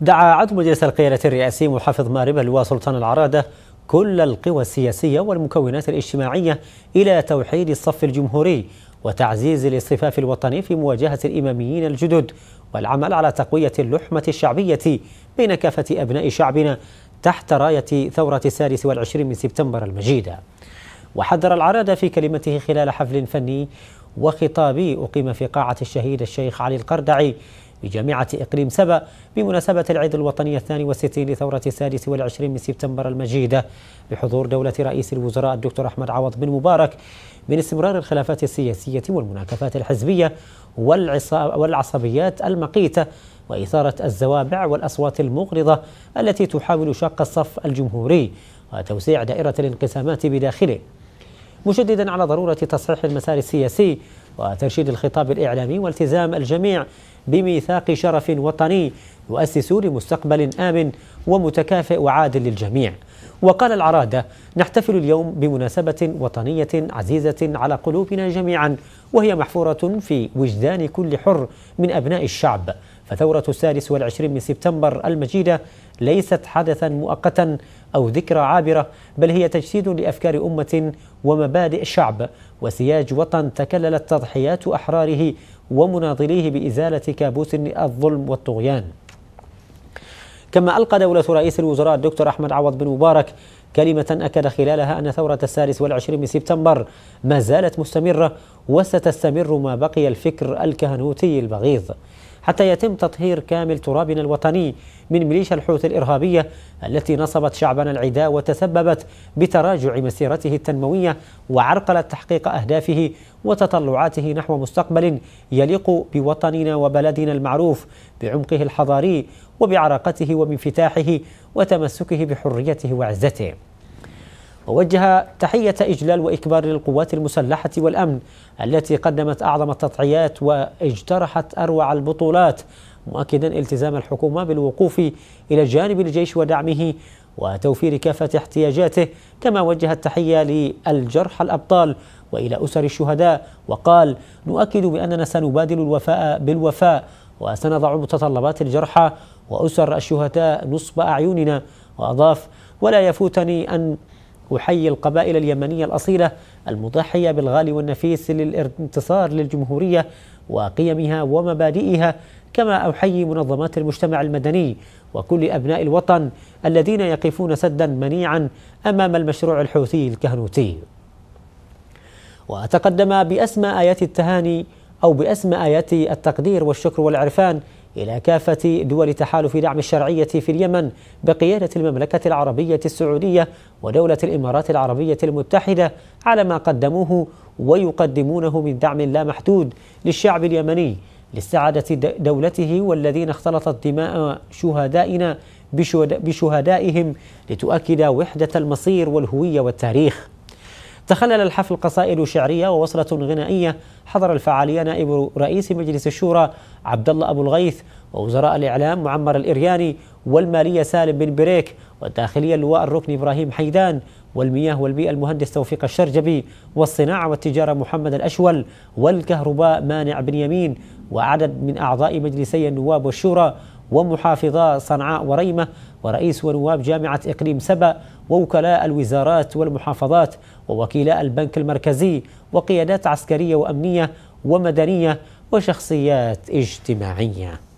دعا عضو مجلس القيادة الرئاسي محافظ مارب اللواء سلطان العرادة كل القوى السياسية والمكونات الاجتماعية إلى توحيد الصف الجمهوري وتعزيز الاصطفاف الوطني في مواجهة الإماميين الجدد والعمل على تقوية اللحمة الشعبية بين كافة أبناء شعبنا تحت راية ثورة السادس والعشرين من سبتمبر المجيدة وحذر العرادة في كلمته خلال حفل فني وخطابي أقيم في قاعة الشهيد الشيخ علي القردعي بجامعة إقليم سبأ بمناسبة العيد الوطني الثاني والستين لثورة السادس والعشرين من سبتمبر المجيدة بحضور دولة رئيس الوزراء الدكتور أحمد عوض بن مبارك من استمرار الخلافات السياسية والمناكفات الحزبية والعصبيات المقيتة وإثارة الزوابع والأصوات المغرضة التي تحاول شق الصف الجمهوري وتوسيع دائرة الانقسامات بداخله مشددا على ضرورة تصحيح المسار السياسي وترشيد الخطاب الإعلامي والتزام الجميع بميثاق شرف وطني يؤسس لمستقبل آمن ومتكافئ وعادل للجميع وقال العرادة نحتفل اليوم بمناسبة وطنية عزيزة على قلوبنا جميعا وهي محفورة في وجدان كل حر من أبناء الشعب فثورة السادس والعشرين من سبتمبر المجيدة ليست حدثا مؤقتا أو ذكرى عابرة بل هي تجسيد لأفكار أمة ومبادئ شعب وسياج وطن تكللت تضحيات أحراره ومناضليه بإزالة كابوس الظلم والطغيان كما ألقى دولة رئيس الوزراء الدكتور أحمد عوض بن مبارك كلمة أكد خلالها أن ثورة السادس والعشرين من سبتمبر ما زالت مستمرة وستستمر ما بقي الفكر الكهنوتي البغيض حتى يتم تطهير كامل ترابنا الوطني من ميليشيا الحوثي الإرهابية التي نصبت شعبنا العداء وتسببت بتراجع مسيرته التنموية وعرقلت تحقيق أهدافه وتطلعاته نحو مستقبل يليق بوطننا وبلدنا المعروف بعمقه الحضاري وبعراقته وبانفتاحه وتمسكه بحريته وعزته ووجه تحية إجلال وإكبار للقوات المسلحة والأمن التي قدمت أعظم التضحيات واجترحت أروع البطولات مؤكدا التزام الحكومة بالوقوف إلى جانب الجيش ودعمه وتوفير كافة احتياجاته كما وجه التحية للجرحى الأبطال وإلى أسر الشهداء وقال نؤكد بأننا سنبادل الوفاء بالوفاء وسنضع متطلبات الجرحى وأسر الشهداء نصب أعيننا وأضاف ولا يفوتني أن أحيي القبائل اليمنية الأصيلة المضحية بالغالي والنفيس للانتصار للجمهورية وقيمها ومبادئها كما أحيي منظمات المجتمع المدني وكل أبناء الوطن الذين يقفون سدا منيعا أمام المشروع الحوثي الكهنوتي وتقدم بأسمى آيات التهاني أو بأسمى آيات التقدير والشكر والعرفان إلى كافة دول تحالف دعم الشرعية في اليمن بقيادة المملكة العربية السعودية ودولة الإمارات العربية المتحدة على ما قدموه ويقدمونه من دعم لا محدود للشعب اليمني لسعادة دولته والذين اختلطت دماء شهدائنا بشهدائهم لتؤكد وحدة المصير والهوية والتاريخ تخلل الحفل قصائد شعرية ووصلة غنائية حضر الفعالية نائب رئيس مجلس الشورى عبد الله أبو الغيث ووزراء الإعلام معمر الإرياني والمالية سالم بن بريك والداخلية اللواء الركن إبراهيم حيدان والمياه والبيئة المهندس توفيق الشرجبي والصناعة والتجارة محمد الأشول والكهرباء مانع بن يمين وعدد من أعضاء مجلسي النواب والشورى ومحافظا صنعاء وريمة ورئيس ونواب جامعة إقليم سبأ ووكلاء الوزارات والمحافظات ووكيلاء البنك المركزي وقيادات عسكرية وأمنية ومدنية وشخصيات اجتماعيه